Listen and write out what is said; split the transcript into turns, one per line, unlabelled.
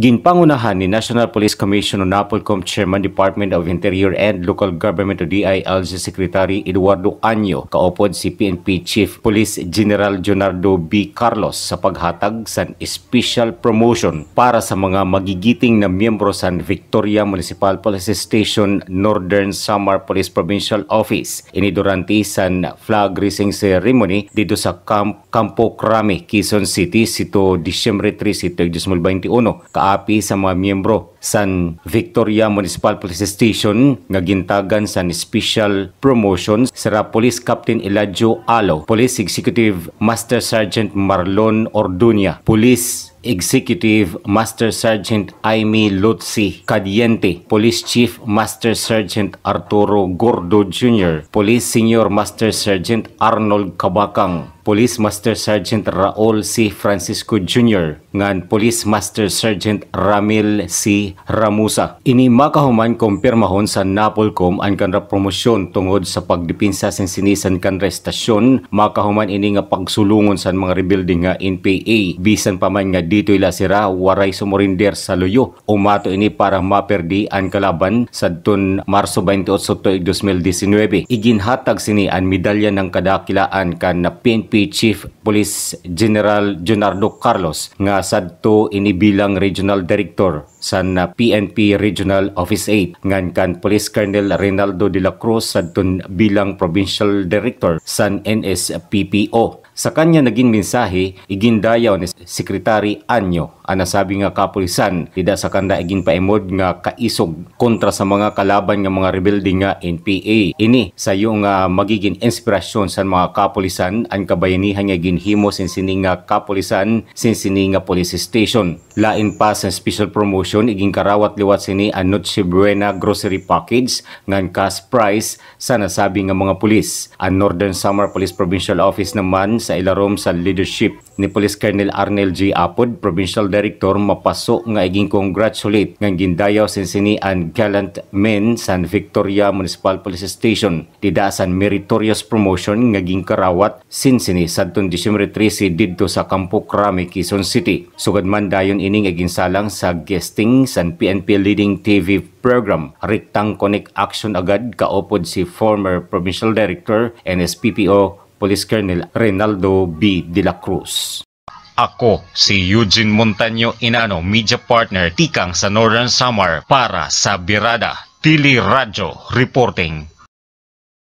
Ginpangunahan ni National Police Commission o NAPOLCOM Chairman Department of Interior and Local Government o DILG Secretary Eduardo Anyo kaupod si PNP Chief Police General Leonardo B. Carlos sa paghatag sa special promotion para sa mga magigiting na miyembro sa Victoria Municipal Police Station Northern Samar Police Provincial Office inidurante sa flag raising ceremony dito sa Camp Campo Crame, Quezon City sito Disyembre 3, 2021 paapi sa mga miyembro San Victoria Municipal Police Station nga gintagan sa Special Promotions sa Police Captain Eladio Alo, Police Executive Master Sergeant Marlon Orduña, Police Executive Master Sergeant Aimee Lutsi Cadiente, Police Chief Master Sergeant Arturo Gordo Jr., Police Senior Master Sergeant Arnold Kabakang, Police Master Sergeant Raul C. Francisco Jr. ngan Police Master Sergeant Ramil C. Ramusa. Ini makahuman kumpirmahon sa Napolcom ang kanra promosyon tungod sa pagdipinsa sa sinisan kan restasyon makahuman ini nga pagsulungon sa mga rebuilding nga NPA bisan pa man nga dito ila sira waray sumurinder sa luyo umato ini para maperdi ang kalaban sadton Marso 28 2019 iginhatag sini ang medalya ng kadakilaan kan na PNP PNP Chief Police General Junardo Carlos nga sadto inibilang Regional Director sa PNP Regional Office 8 ngan kan Police Colonel Rinaldo de la Cruz sadto bilang Provincial Director sa NSPPO sa kanya naging mensahe, igindayaw ni Sekretary Anyo ang nasabi nga kapulisan, ida sa kanda igin paimod nga kaisog kontra sa mga kalaban nga mga rebelde nga NPA. Ini sa yung uh, ah, magiging inspirasyon sa mga kapulisan ang kabayanihan nga ginhimo sin sining nga kapulisan sin sining nga police station. Lain pa sa special promotion iging karawat liwat sini ang Noche Buena grocery package ngan cash price sa nasabi nga mga pulis. Ang Northern Summer Police Provincial Office naman sa ilarom sa leadership ni Police Colonel Arnel G. Apod, Provincial Director, mapaso nga iging congratulate ng Gindayaw Sinsini and Gallant Men sa Victoria Municipal Police Station. Didaasan meritorious promotion nga ging karawat Sinsini sa December 13 didto sa Kampo Krami, Quezon City. Sugad man dayon ining iging salang sa guesting sa PNP Leading TV program. Riktang Connect Action agad kaupod si former Provincial Director NSPPO Police Colonel Renaldo B. De La Cruz. Ako si Eugene Montaño Inano, media partner Tikang sa Northern Samar para sa Birada, Tili Radyo Reporting.